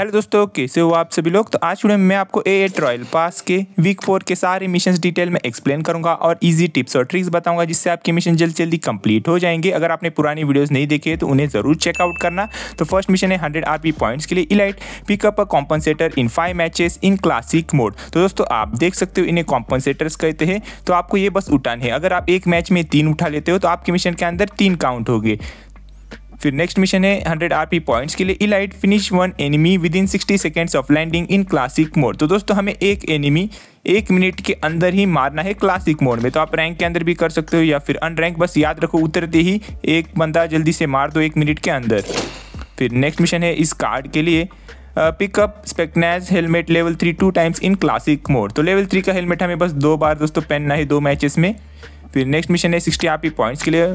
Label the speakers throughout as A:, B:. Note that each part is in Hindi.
A: हेलो दोस्तों ओके से आप सभी लोग तो आज वीडियो में मैं आपको ए एट रॉयल पास के वीक फोर के सारे मिशन डिटेल में एक्सप्लेन करूंगा और इजी टिप्स और ट्रिक्स बताऊंगा जिससे आपके मिशन जल्द जल्दी कंप्लीट हो जाएंगे अगर आपने पुरानी वीडियोस नहीं देखे तो उन्हें जरूर चेकआउट करना तो फर्स्ट मिशन है हंड्रेड आर पॉइंट्स के लिए elite pickup a compensator in five matches in classic mode तो दोस्तों आप देख सकते हो इन्हें कॉम्पनसेटर्स कहते हैं तो आपको ये बस उठान है अगर आप एक मैच में तीन उठा लेते हो तो आपके मिशन के अंदर तीन काउंट हो गए फिर नेक्स्ट मिशन है हंड्रेड आर पॉइंट्स के लिए elite finish one enemy within sixty seconds of landing in classic mode तो दोस्तों हमें एक एनिमी एक मिनट के अंदर ही मारना है क्लासिक मोड में तो आप रैंक के अंदर भी कर सकते हो या फिर अनरैंक बस याद रखो उतरते ही एक बंदा जल्दी से मार दो एक मिनट के अंदर फिर नेक्स्ट मिशन है इस कार्ड के लिए pickup Spetsnaz helmet level three two times in classic mode तो लेवल थ्री का हेलमेट हमें बस दो बार दोस्तों पहनना है दो मैचेस में फिर नेक्स्ट मिशन है सिक्सटी आर पी पॉइंट्स के लिए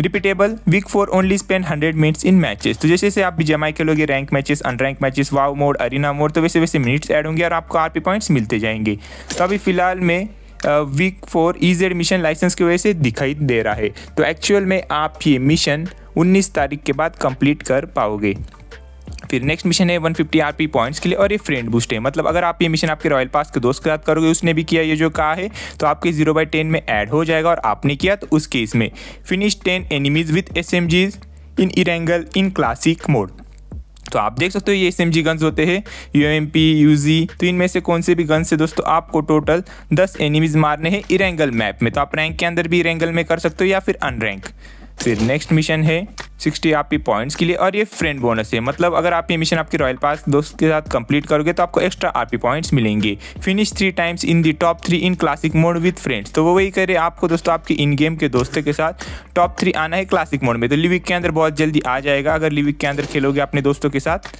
A: repeatable week four only spend hundred minutes in matches तो जैसे जैसे आप भी जमाई खेलोगे रैंक मैचेस अनरैंक मैचेस वाव मोड अरिना मोड तो वैसे वैसे मिनट्स एड होंगे और आपको आर पॉइंट्स मिलते जाएंगे तो अभी फिलहाल में week four is admission license की वजह से दिखाई दे रहा है तो एक्चुअल में आप ये मिशन 19 तारीख के बाद कंप्लीट कर पाओगे फिर नेक्स्ट मिशन है वन फिफ्टी पॉइंट्स के लिए और ये फ्रेंड बूस्ट है मतलब अगर आप ये मिशन आपके रॉयल पास के दोस्त के साथ करोगे उसने भी किया ये जो कहा है तो आपके जीरो बाई टेन में एड हो जाएगा और आपने किया तो उस केस में finish ten enemies with S M Gs in Erangel in classic mode तो आप देख सकते हो ये एस एम जी गन्स होते हैं U M P U G तो इनमें से कौन से भी गन्स से दोस्तों आपको टोटल 10 एनिमीज मारने हैं इरेंगल मैप में तो आप रैंक के अंदर भी इरेंगल में कर सकते हो या फिर अनरैंक फिर नेक्स्ट मिशन है सिक्सटी आपकी पॉइंट्स के लिए और ये फ्रेंड बोनस है मतलब अगर आप ये मिशन आपके रॉयल पास दोस्त के साथ कंप्लीट करोगे तो आपको एक्स्ट्रा आपकी पॉइंट्स मिलेंगे finish three times in the top three in classic mode with friends तो वो वही करे आपको दोस्तों आपके इन गेम के दोस्तों के साथ टॉप थ्री आना है क्लासिक मोड में तो लिविक के अंदर बहुत जल्दी आ जाएगा अगर लिविक के अंदर खेलोगे अपने दोस्तों के साथ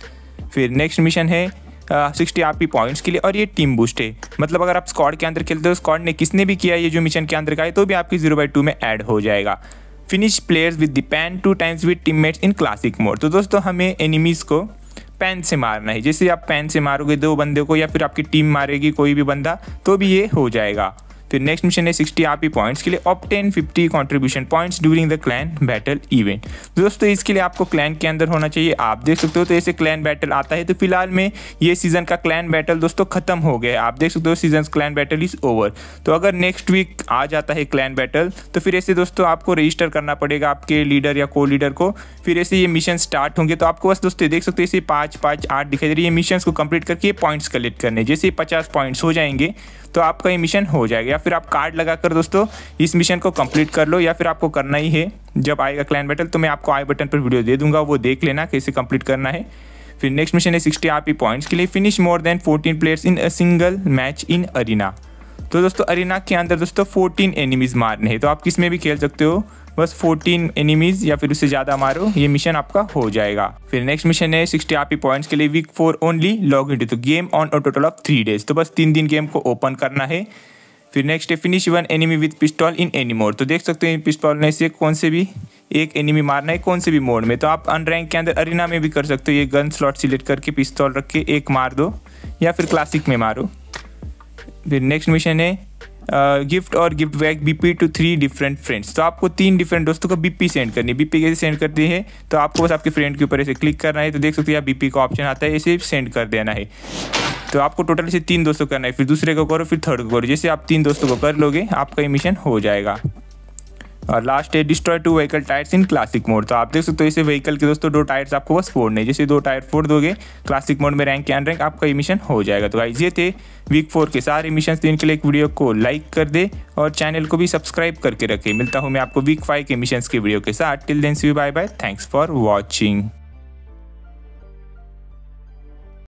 A: फिर नेक्स्ट मिशन है सिक्सटी uh, आपकी पॉइंट्स के लिए और ये टीम बूस्ट है मतलब अगर आप स्कॉड के अंदर खेलते हो स्कॉड ने किसने भी किया ये जो मिशन के अंदर का है तो भी आपकी जीरो बाई टू में ऐड हो जाएगा finish players with the pan two times with teammates in classic mode तो दोस्तों हमें एनिमीज़ को पैन से मारना है जैसे आप पैन से मारोगे दो बंदे को या फिर आपकी टीम मारेगी कोई भी बंदा तो भी ये हो जाएगा फिर नेक्स्ट मिशन है सिक्सटी आप पॉइंट्स के लिए obtain fifty contribution points during the clan battle event दोस्तों इसके लिए आपको क्लैन के अंदर होना चाहिए आप देख सकते हो तो ऐसे क्लैन बैटल आता है तो फिलहाल में ये सीजन का क्लैन बैटल दोस्तों खत्म हो गया आप देख सकते हो season clan battle is over तो अगर नेक्स्ट वीक आ जाता है क्लैन बैटल तो फिर ऐसे दोस्तों आपको रजिस्टर करना पड़ेगा आपके लीडर या को लीडर को फिर ऐसे ये मिशन स्टार्ट होंगे तो आपको बस दोस्तों देख सकते हो इसे पाँच पाँच आठ दिखाई दे रही है मिशन को कंप्लीट करके पॉइंट्स कलेक्ट करने जैसे पचास पॉइंट्स हो जाएंगे तो आपका ये मिशन हो जाएगा या फिर आप कार्ड लगा कर दोस्तों इस मिशन को कंप्लीट कर लो या फिर आपको करना ही है जब आएगा क्लाइन बैटल तो मैं आपको आई बटन पर वीडियो दे दूंगा वो देख लेना कैसे कंप्लीट करना है फिर नेक्स्ट मिशन है सिक्सटी आर पॉइंट्स के लिए finish more than fourteen players in a single match in arena तो दोस्तों अरिना के अंदर दोस्तों फोर्टीन एनिमीज मारने हैं तो आप किस में भी खेल सकते हो बस 14 एनिमीज या फिर उससे ज़्यादा मारो ये मिशन आपका हो जाएगा फिर नेक्स्ट मिशन है सिक्सटी आर पी पॉइंट्स के लिए week four only log in to तो game on a total of three days तो बस तीन दिन गेम को ओपन करना है फिर तो नेक्स्ट है finish one enemy with pistol in any mode तो देख सकते हो पिस्टॉल ने से कौन से भी एक एनिमी मारना है कौन से भी मोड में तो आप अनरैंक रैंक के अंदर अरिना में भी कर सकते हो ये गन स्लॉट सिलेक्ट करके पिस्तौल रख के एक मार दो या फिर क्लासिक में मारो फिर नेक्स्ट मिशन है गिफ्ट और gift bag BP to three different friends तो आपको तीन डिफरेंट दोस्तों को बीपी सेंड करनी है बीपी कैसे सेंड करती है तो आपको बस आपके फ्रेंड के ऊपर ऐसे क्लिक करना है तो देख सकते हो आप बीपी का ऑप्शन आता है इसे सेंड कर देना है तो आपको टोटल इसे तीन दोस्तों करना है फिर दूसरे को करो फिर थर्ड को करो जैसे आप तीन दोस्तों को कर लोगे आपका ये मिशन हो जाएगा और लास्ट है destroy two vehicle tyres in classic mode तो आप देख सकते हो इसे व्हीकल के दोस्तों दो टायर्स आपको बस फोड़ने जैसे दो टायर फोड़ दोगे क्लासिक मोड में रैंक के रैंक आपका ये मिशन हो जाएगा तो गाइज ये थे वीक फोर के सारे मिशन तो इनके लिए एक वीडियो को लाइक कर दे और चैनल को भी सब्सक्राइब करके रखे मिलता हूँ मैं आपको वीक फाइव के मिशन के वीडियो के साथ till then see bye bye thanks for watching